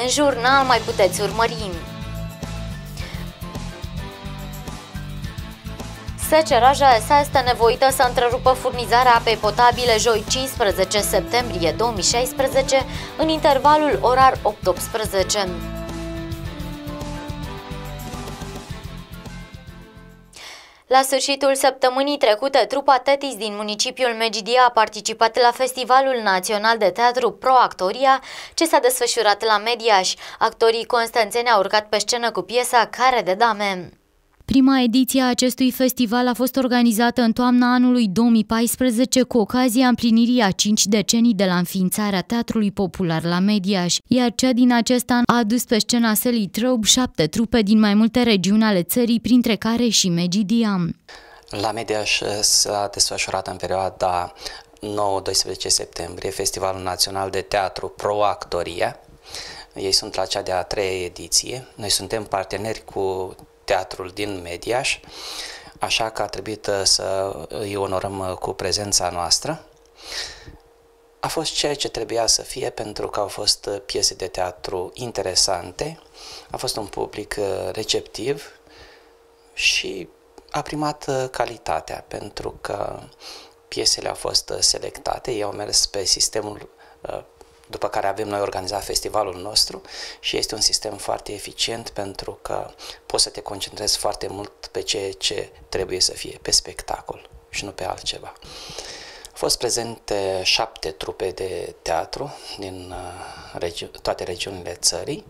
În jurnal mai puteți urmări Seceraja SA este nevoită să întrerupă furnizarea apei potabile joi 15 septembrie 2016 în intervalul orar 8-18. La sfârșitul săptămânii trecute, trupa Tetis din municipiul Megidia a participat la Festivalul Național de Teatru Pro Actoria, ce s-a desfășurat la Mediaș. Actorii constanțeni au urcat pe scenă cu piesa Care de dame. Prima ediție a acestui festival a fost organizată în toamna anului 2014 cu ocazia împlinirii a 5 decenii de la înființarea Teatrului Popular la Mediaș, iar cea din acest an a adus pe scena Sally Troub șapte trupe din mai multe regiuni ale țării, printre care și Megidiam. La Mediaș eh, s-a desfășurat în perioada 9-12 septembrie Festivalul Național de Teatru Pro Actoria. ei sunt la cea de-a treia ediție. Noi suntem parteneri cu teatrul din Mediaș, așa că a trebuit uh, să îi onorăm uh, cu prezența noastră. A fost ceea ce trebuia să fie pentru că au fost uh, piese de teatru interesante, a fost un public receptiv și a primat calitatea pentru că piesele au fost selectate, ei au mers pe sistemul după care avem noi organizat festivalul nostru și este un sistem foarte eficient pentru că poți să te concentrezi foarte mult pe ceea ce trebuie să fie, pe spectacol și nu pe altceva. Au fost prezente șapte trupe de teatru din uh, regi- toate regiunile țării.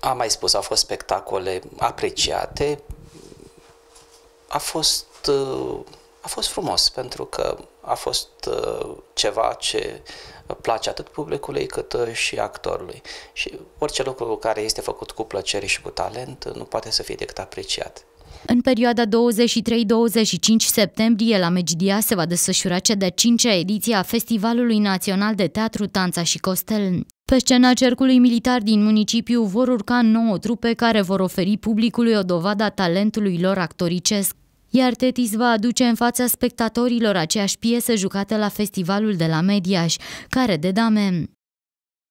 Am mai spus, au fost spectacole apreciate, a fost uh, a fost frumos pentru că a fost uh, ceva ce place atât publicului cât uh, și actorului. Și orice lucru care este făcut cu plăcere și cu talent uh, nu poate să fie decât apreciat. În perioada 23-25 septembrie la Megidia se va desfășura cea de-a cincea ediție a Festivalului Național de Teatru, Tanța și Costel. Pe scena cercului militar din municipiu vor urca nouă trupe care vor oferi publicului o dovadă a talentului lor actoricesc iar Tetis va aduce în fața spectatorilor aceeași piesă jucată la festivalul de la Mediaș, care de dame